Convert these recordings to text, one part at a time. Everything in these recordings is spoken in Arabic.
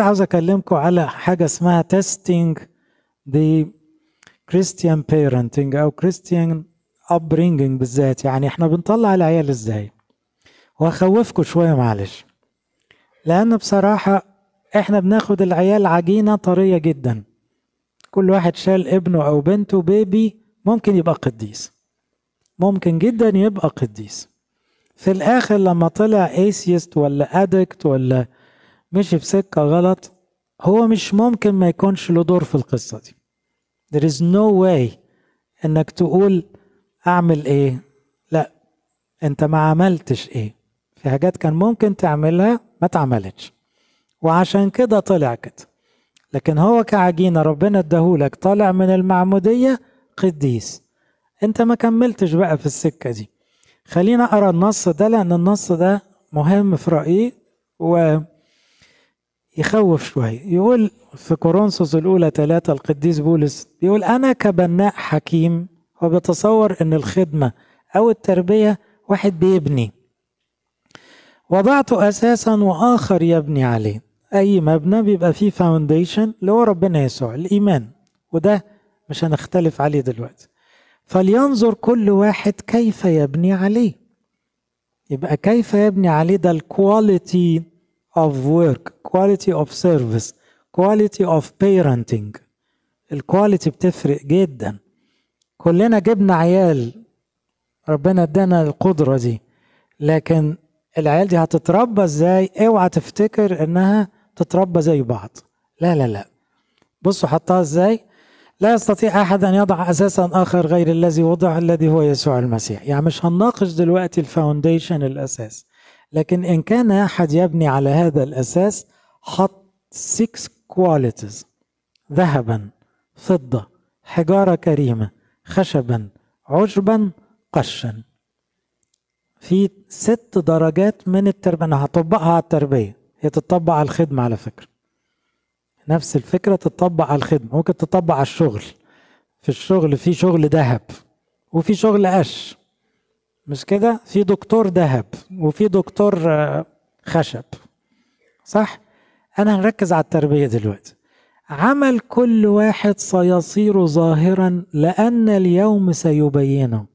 عاوز اكلمكم على حاجه اسمها تيستينج ذا كريستيان بيرنتنج او كريستيان upbringing بالذات يعني احنا بنطلع العيال ازاي واخوفكم شويه معلش لان بصراحه احنا بناخد العيال عجينه طريه جدا كل واحد شال ابنه او بنته بيبي ممكن يبقى قديس ممكن جدا يبقى قديس في الاخر لما طلع ايسيست ولا ادكت ولا مشي في سكة غلط هو مش ممكن ما يكونش له دور في القصة دي there is no way انك تقول اعمل ايه لا انت ما عملتش ايه في حاجات كان ممكن تعملها ما اتعملتش وعشان كده طلع كده لكن هو كعجينة ربنا اداهولك طالع من المعمودية قديس انت ما كملتش بقى في السكة دي خلينا اقرا النص ده لان النص ده مهم في رأيي و يخوف شوية يقول في كورنثوس الأولى ثلاثة القديس بولس يقول أنا كبناء حكيم وبتصور أن الخدمة أو التربية واحد بيبني وضعت أساسا وآخر يبني عليه أي مبنى بيبقى فيه فاونديشن اللي هو ربنا يسوع الإيمان وده مش هنختلف عليه دلوقتي فلينظر كل واحد كيف يبني عليه يبقى كيف يبني عليه ده الكواليتي of work quality of service quality of parenting الكواليتي بتفرق جدا كلنا جبنا عيال ربنا ادانا القدرة دي لكن العيال دي هتتربى ازاي اوعى تفتكر انها تتربى زي بعض لا لا لا بصوا حطها ازاي لا يستطيع احد ان يضع اساسا اخر غير الذي وضع الذي هو يسوع المسيح يعني مش هنناقش دلوقتي الفاونديشن الاساس لكن إن كان أحد يبني على هذا الأساس حط six qualities ذهبا فضة حجارة كريمة خشبا عشبا قشا في ست درجات من التربية أنا هطبقها على التربية هي تطبق على الخدمة على فكرة نفس الفكرة تطبق على الخدمة ممكن تطبق على الشغل في الشغل في شغل ذهب وفي شغل قش مش كده في دكتور ذهب وفي دكتور آه، خشب صح انا هنركز على التربيه دلوقتي عمل كل واحد سيصير ظاهرا لان اليوم سيبينه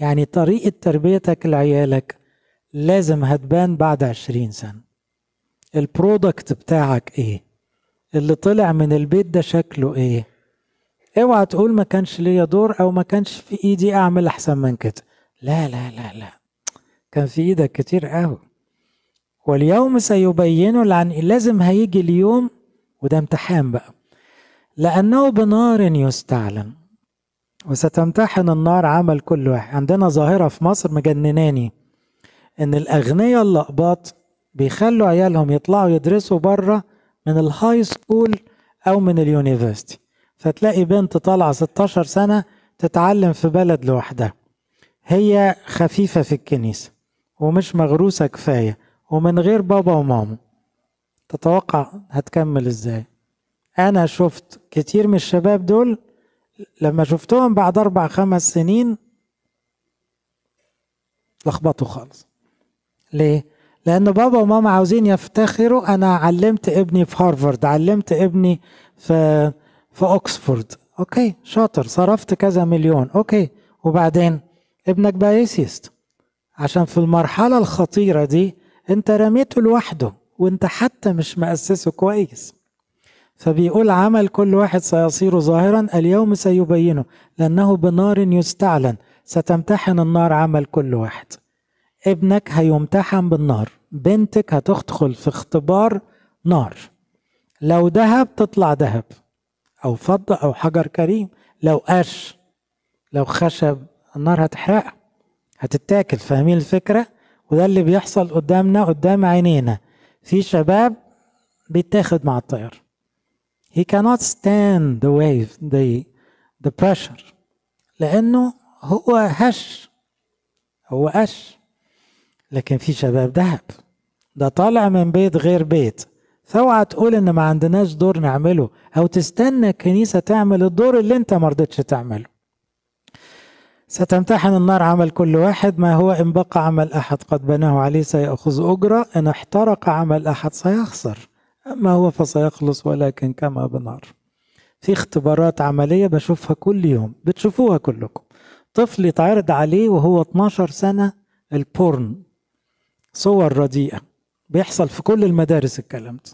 يعني طريقه تربيتك لعيالك لازم هتبان بعد عشرين سنه البرودكت بتاعك ايه اللي طلع من البيت ده شكله ايه اوعى تقول ما كانش ليا دور او ما كانش في ايدي اعمل احسن من كده لا لا لا لا كان في ايدك كتير قوي واليوم سيبين لعن لازم هيجي اليوم وده امتحان بقى لأنه بنار يستعلن وستمتحن النار عمل كل واحد عندنا ظاهرة في مصر مجنناني إن الأغنياء اللقباط بيخلوا عيالهم يطلعوا يدرسوا بره من الهاي سكول أو من اليونيفرستي فتلاقي بنت طالعة 16 سنة تتعلم في بلد لوحدها هي خفيفة في الكنيسة ومش مغروسة كفاية ومن غير بابا وماما تتوقع هتكمل ازاي انا شفت كتير من الشباب دول لما شفتهم بعد اربع خمس سنين لخبطوا خالص ليه لان بابا وماما عاوزين يفتخروا انا علمت ابني في هارفارد علمت ابني في في اوكسفورد اوكي شاطر صرفت كذا مليون اوكي وبعدين ابنك بقى يسيست عشان في المرحلة الخطيرة دي انت رميته لوحده وانت حتى مش مأسسه كويس فبيقول عمل كل واحد سيصير ظاهرا اليوم سيبينه لأنه بنار يستعلن ستمتحن النار عمل كل واحد ابنك هيمتحن بالنار بنتك هتدخل في اختبار نار لو ذهب تطلع ذهب أو فضة أو حجر كريم لو قش لو خشب النار هتحرقها هتتاكل فاهمين الفكرة وده اللي بيحصل قدامنا قدام عينينا في شباب بيتاخد مع الطير he cannot stand the wave the, the pressure لأنه هو هش هو قش لكن في شباب ذهب ده طالع من بيت غير بيت فاوعى تقول ان ما عندناش دور نعمله او تستنى الكنيسه تعمل الدور اللي انت ما رضيتش تعمله ستمتحن النار عمل كل واحد ما هو إن بقى عمل أحد قد بناه عليه سيأخذ أجرة إن احترق عمل أحد سيخسر أما هو فسيخلص ولكن كما بنار في اختبارات عملية بشوفها كل يوم بتشوفوها كلكم طفل يتعرض عليه وهو 12 سنة البورن صور رديئة بيحصل في كل المدارس الكلام ده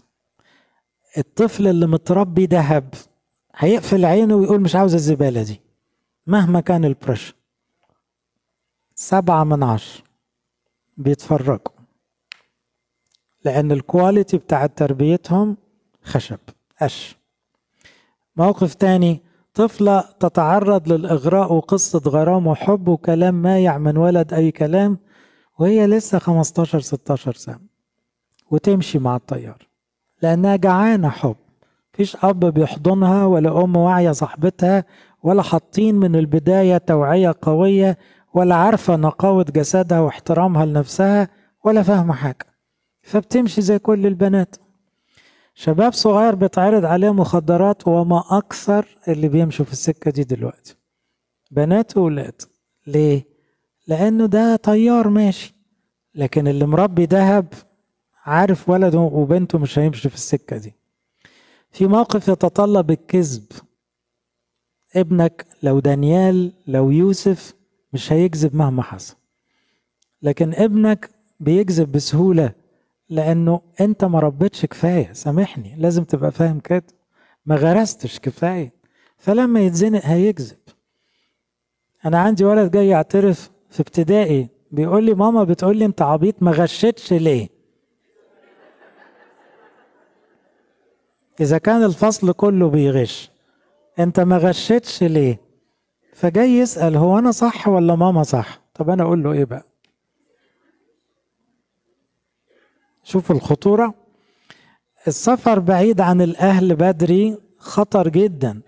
الطفل اللي متربي دهب هيقفل عينه ويقول مش عاوز الزبالة دي مهما كان البريشر سبعة من عشرة بيتفرجوا لأن الكواليتي بتاع تربيتهم خشب قش موقف تاني طفلة تتعرض للإغراء وقصة غرام وحب وكلام مايع من ولد أي كلام وهي لسه 15 16 سنة وتمشي مع الطيار لأنها جعانة حب مفيش أب بيحضنها ولا أم واعية صاحبتها ولا حاطين من البداية توعية قوية ولا عارفة نقاوة جسدها واحترامها لنفسها ولا فاهمة حاجة فبتمشي زي كل البنات شباب صغير بيتعرض عليه مخدرات وما أكثر اللي بيمشوا في السكة دي دلوقتي بنات وولاد ليه؟ لأنه ده طيار ماشي لكن اللي مربي دهب عارف ولده وبنته مش هيمشي في السكة دي في موقف يتطلب الكذب ابنك لو دانيال لو يوسف مش هيكذب مهما حصل لكن ابنك بيكذب بسهولة لأنه أنت ما ربيتش كفاية سامحني لازم تبقى فاهم كده ما غرستش كفاية فلما يتزنق هيكذب أنا عندي ولد جاي يعترف في ابتدائي بيقول لي ماما بتقول لي أنت عبيط ما غشتش ليه إذا كان الفصل كله بيغش أنت ما غشتش ليه فجاي يسأل هو أنا صح ولا ماما صح طب أنا أقول له إيه بقى شوفوا الخطورة السفر بعيد عن الأهل بدري خطر جدا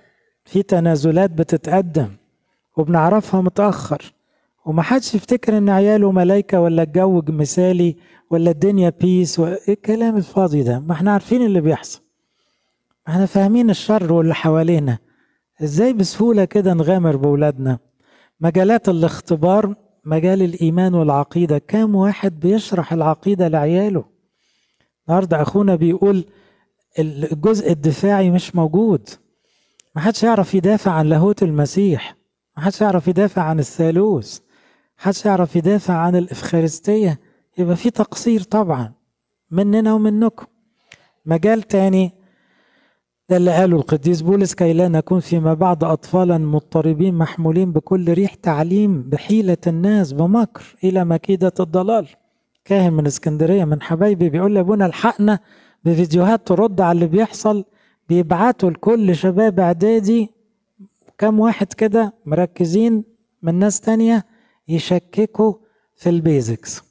في تنازلات بتتقدم وبنعرفها متأخر ومحدش يفتكر إن عياله ملايكة ولا الجو مثالي ولا الدنيا بيس إيه الكلام الفاضي ده ما احنا عارفين اللي بيحصل احنا فاهمين الشر واللي حوالينا ازاي بسهوله كده نغامر باولادنا مجالات الاختبار مجال الايمان والعقيده كام واحد بيشرح العقيده لعياله النهارده اخونا بيقول الجزء الدفاعي مش موجود محدش يعرف يدافع عن لاهوت المسيح محدش يعرف يدافع عن الثالوث محدش يعرف يدافع عن الافخارستيه يبقى في تقصير طبعا مننا ومنكم مجال تاني دل قاله القديس بولس كي لا نكون فيما بعد أطفالا مضطربين محمولين بكل ريح تعليم بحيلة الناس بمكر إلى مكيدة الضلال كاهن من اسكندرية من حبايبي بيقول لابونا الحقنا بفيديوهات ترد على اللي بيحصل بيبعتوا لكل شباب إعدادي كام واحد كده مركزين من ناس تانية يشككوا في البيزكس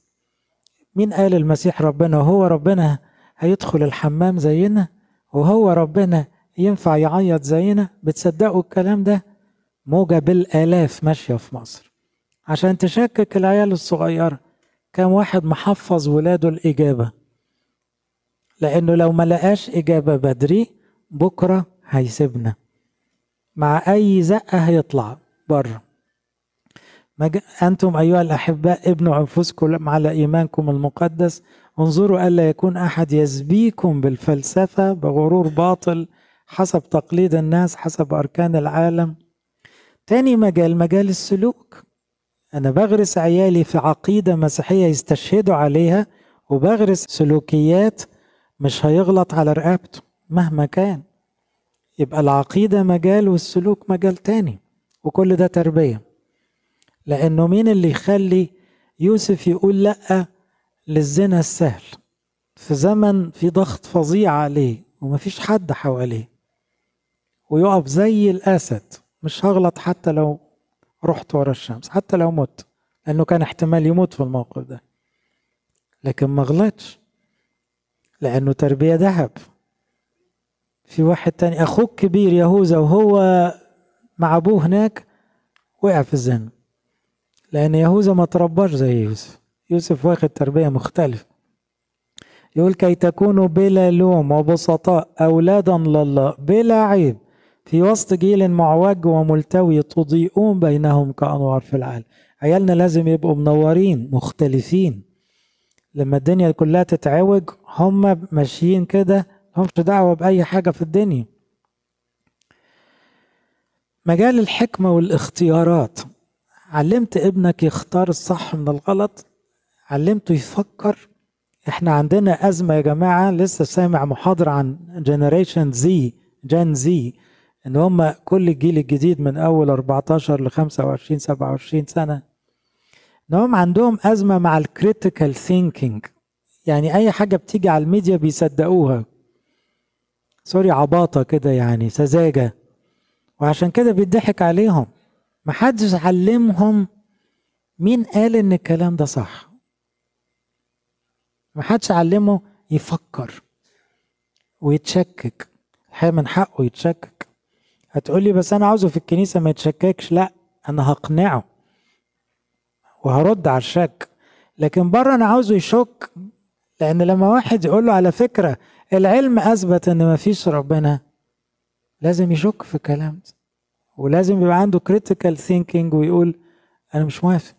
مين قال المسيح ربنا هو ربنا هيدخل الحمام زينا وهو ربنا ينفع يعيط زينا بتصدقوا الكلام ده موجة بالآلاف ماشية في مصر عشان تشكك العيال الصغيرة كم واحد محفظ ولاده الإجابة لأنه لو ما لقاش إجابة بدري بكرة هيسيبنا مع أي زقة هيطلع بره أنتم أيها الأحباء ابنوا أنفسكم على إيمانكم المقدس انظروا ألا يكون أحد يزبيكم بالفلسفة بغرور باطل حسب تقليد الناس حسب أركان العالم تاني مجال مجال السلوك أنا بغرس عيالي في عقيدة مسيحية يستشهدوا عليها وبغرس سلوكيات مش هيغلط على رقبته مهما كان يبقى العقيدة مجال والسلوك مجال تاني وكل ده تربية لأنه مين اللي يخلي يوسف يقول لأ للزنا السهل في زمن في ضغط فظيع عليه ومفيش حد حواليه ويقف زي الأسد مش هغلط حتى لو رحت ورا الشمس حتى لو مت لأنه كان احتمال يموت في الموقف ده لكن ما غلطش لأنه تربية ذهب في واحد تاني أخوك كبير يهوذا وهو مع أبوه هناك وقع في الزنا لأن يهوذا ما ترباش زي يوسف يوسف واخد تربية مختلفة يقول كي تكونوا بلا لوم وبسطاء أولادا لله بلا عيب في وسط جيل معوج وملتوي تضيئون بينهم كأنوار في العالم عيالنا لازم يبقوا منورين مختلفين لما الدنيا كلها تتعوج هم ماشيين كده همش دعوة بأي حاجة في الدنيا مجال الحكمة والاختيارات علمت ابنك يختار الصح من الغلط علمته يفكر احنا عندنا أزمة يا جماعة لسه سامع محاضرة عن جنريشن زي جن زي ان هم كل الجيل الجديد من اول 14 ل 25 27 سنة ان هم عندهم أزمة مع الكريتيكال ثينكينج يعني أي حاجة بتيجي على الميديا بيصدقوها سوري عباطة كده يعني سذاجة وعشان كده بيضحك عليهم محدش علمهم مين قال ان الكلام ده صح ما حدش علمه يفكر ويتشكك من حقه يتشكك هتقولي بس انا عاوزه في الكنيسه ما يتشككش لا انا هقنعه وهرد على الشك لكن بره انا عاوزه يشك لان لما واحد يقول له على فكره العلم اثبت ان ما فيش ربنا لازم يشك في الكلام ده ولازم يبقى عنده كريتيكال ثينكينج ويقول انا مش موافق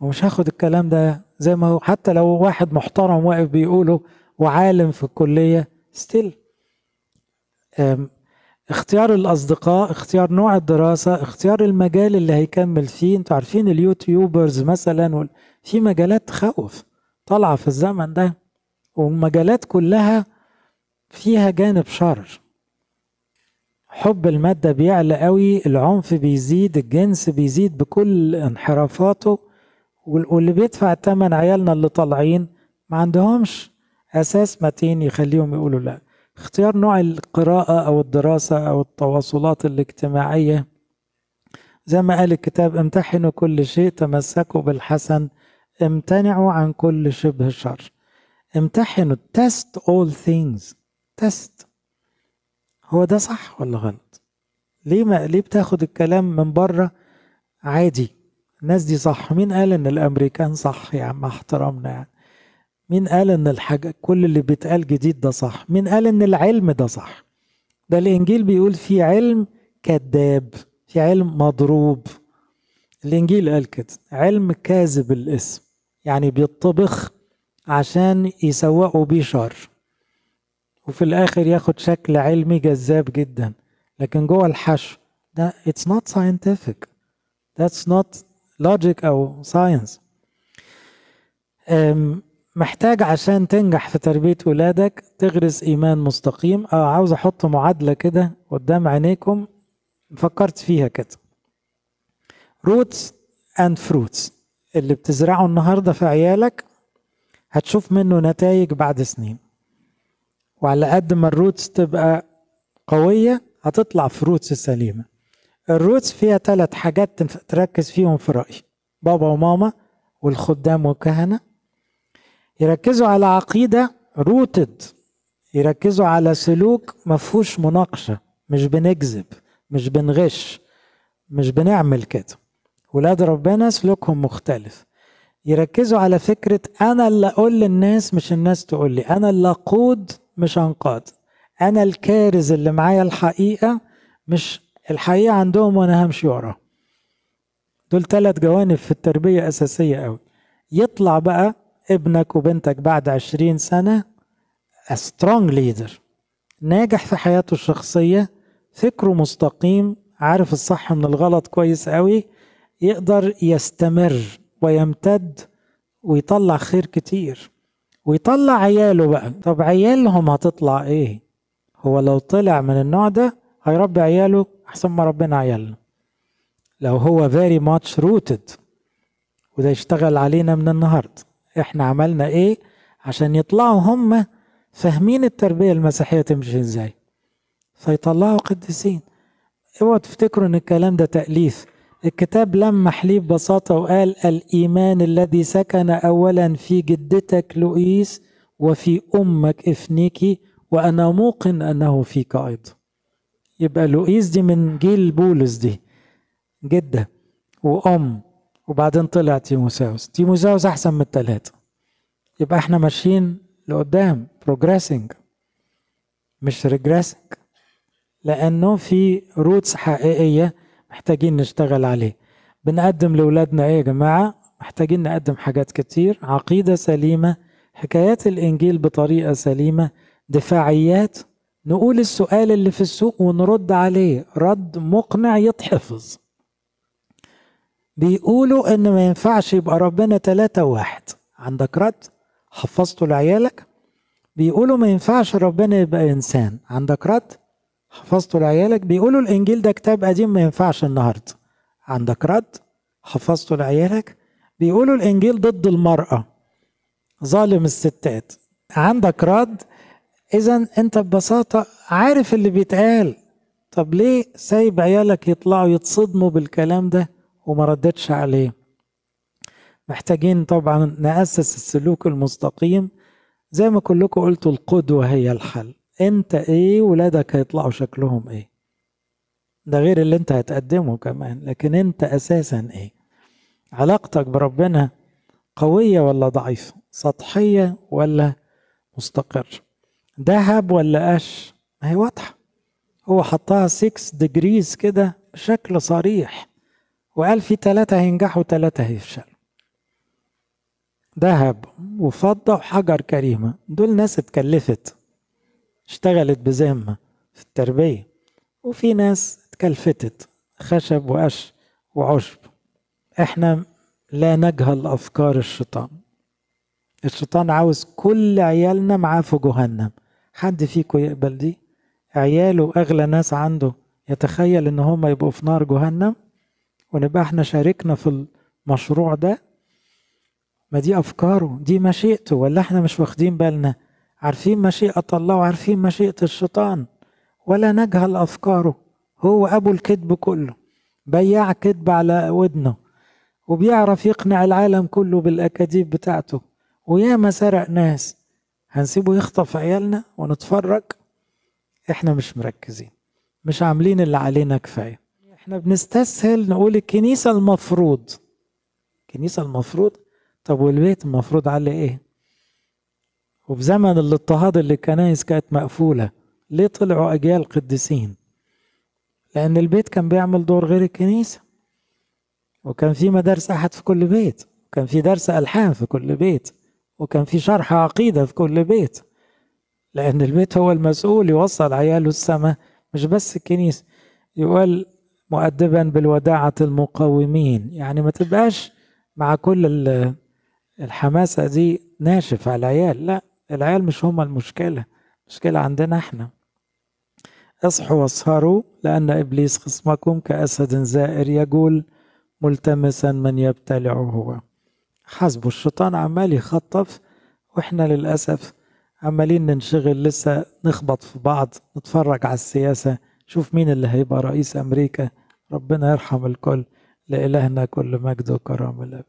ومش هاخد الكلام ده زي ما هو حتى لو واحد محترم واقف بيقوله وعالم في الكلية ستيل اختيار الأصدقاء اختيار نوع الدراسة اختيار المجال اللي هيكمل فيه انتوا عارفين اليوتيوبرز مثلا في مجالات تخوف طالعة في الزمن ده والمجالات كلها فيها جانب شر حب المادة بيعلى قوي العنف بيزيد الجنس بيزيد بكل انحرافاته واللي بيدفع الثمن عيالنا اللي طالعين ما عندهمش اساس متين يخليهم يقولوا لا اختيار نوع القراءة أو الدراسة أو التواصلات الاجتماعية زي ما قال الكتاب امتحنوا كل شيء تمسكوا بالحسن امتنعوا عن كل شبه شر امتحنوا test all things test هو ده صح ولا غلط ليه ما ليه بتاخد الكلام من بره عادي الناس دي صح مين قال ان الامريكان صح يا عم احترامنا يعني مين قال ان الحاجة كل اللي بيتقال جديد ده صح مين قال ان العلم ده صح ده الانجيل بيقول في علم كذاب في علم مضروب الانجيل قال كده علم كاذب الاسم يعني بيطبخ عشان يسوقوا بيه شر وفي الاخر ياخد شكل علمي جذاب جدا لكن جوه الحشو ده it's not scientific that's not لوجيك او ساينس محتاج عشان تنجح في تربية ولادك تغرس إيمان مستقيم أو آه، عاوز أحط معادلة كده قدام عينيكم فكرت فيها كده روتس أند فروتس اللي بتزرعه النهاردة في عيالك هتشوف منه نتائج بعد سنين وعلى قد ما الروتس تبقى قوية هتطلع فروتس سليمة الروتس فيها ثلاث حاجات تركز فيهم في رأيي بابا وماما والخدام والكهنة يركزوا على عقيدة روتد يركزوا على سلوك مفهوش مناقشة مش بنكذب مش بنغش مش بنعمل كده ولاد ربنا سلوكهم مختلف يركزوا على فكرة أنا اللي أقول للناس مش الناس تقول لي أنا اللي أقود مش أنقاد أنا الكارز اللي معايا الحقيقة مش الحقيقة عندهم وأنا همشي وراه دول ثلاث جوانب في التربية أساسية أوي يطلع بقى ابنك وبنتك بعد عشرين سنة سترونج ليدر ناجح في حياته الشخصية فكره مستقيم عارف الصح من الغلط كويس قوي يقدر يستمر ويمتد ويطلع خير كتير ويطلع عياله بقى طب عيالهم هتطلع ايه هو لو طلع من النوع ده هيربي عياله احسن ما ربنا عيالنا لو هو very much rooted وده يشتغل علينا من النهارده احنا عملنا ايه عشان يطلعوا هم فاهمين التربيه المسيحيه تمشي ازاي فيطلعوا قديسين اوعوا تفتكروا ان الكلام ده تاليف الكتاب لمح ليه ببساطه وقال الايمان الذي سكن اولا في جدتك لؤيس وفي امك افنيكي وانا موقن انه فيك ايضا يبقى لوئيس دي من جيل بولس دي جدة وأم وبعدين طلع تيموساوس تيموساوس أحسن من التلاتة يبقى احنا ماشيين لقدام بروجريسنج مش ريجريسنج لأنه في روتس حقيقية محتاجين نشتغل عليه بنقدم لأولادنا إيه يا جماعة محتاجين نقدم حاجات كتير عقيدة سليمة حكايات الإنجيل بطريقة سليمة دفاعيات نقول السؤال اللي في السوق ونرد عليه رد مقنع يتحفظ بيقولوا ان ما ينفعش يبقى ربنا ثلاثة واحد عندك رد حفظته لعيالك بيقولوا ما ينفعش ربنا يبقى انسان عندك رد حفظته لعيالك بيقولوا الانجيل ده كتاب قديم ما ينفعش النهارده عندك رد حفظته لعيالك بيقولوا الانجيل ضد المراه ظالم الستات عندك رد اذا انت ببساطه عارف اللي بيتقال طب ليه سايب عيالك يطلعوا يتصدموا بالكلام ده وما ردتش عليه محتاجين طبعا نأسس السلوك المستقيم زي ما كلكم قلتوا القدوة هي الحل انت ايه ولادك هيطلعوا شكلهم ايه ده غير اللي انت هتقدمه كمان لكن انت اساسا ايه علاقتك بربنا قوية ولا ضعيفة سطحية ولا مستقره ذهب ولا قش ما هي واضحه هو حطها 6 ديجريز كده بشكل صريح وقال في ثلاثة هينجحوا ثلاثة هيفشلوا ذهب وفضة وحجر كريمة دول ناس اتكلفت اشتغلت بذمة في التربية وفي ناس اتكلفتت خشب وقش وعشب احنا لا نجهل أفكار الشيطان الشيطان عاوز كل عيالنا معاه في جهنم حد فيكم يقبل دي عياله أغلى ناس عنده يتخيل إن هم يبقوا في نار جهنم ونبقى احنا شاركنا في المشروع ده ما دي أفكاره دي مشيئته ولا احنا مش واخدين بالنا عارفين مشيئة الله وعارفين مشيئة الشيطان ولا نجهل أفكاره هو أبو الكذب كله بياع كذب على ودنه وبيعرف يقنع العالم كله بالأكاذيب بتاعته وياما سرق ناس هنسيبه يخطف عيالنا ونتفرج احنا مش مركزين مش عاملين اللي علينا كفايه احنا بنستسهل نقول الكنيسه المفروض الكنيسه المفروض طب والبيت المفروض على ايه وفي زمن الاضطهاد اللي الكنائس كانت مقفوله ليه طلعوا اجيال قديسين لان البيت كان بيعمل دور غير الكنيسه وكان في مدارس احد في كل بيت وكان في درس الحان في كل بيت وكان في شرح عقيدة في كل بيت لأن البيت هو المسؤول يوصل عياله السماء مش بس الكنيسة يقال مؤدبا بالوداعة المقومين يعني ما تبقاش مع كل الحماسة دي ناشف على العيال لا العيال مش هما المشكلة المشكلة عندنا احنا اصحوا واسهروا لأن إبليس خصمكم كأسد زائر يقول ملتمسا من يبتلعه هو حسبه الشيطان عمال يخطف واحنا للأسف عمالين ننشغل لسه نخبط في بعض نتفرج على السياسة شوف مين اللي هيبقى رئيس أمريكا ربنا يرحم الكل لإلهنا كل مجد وكرامه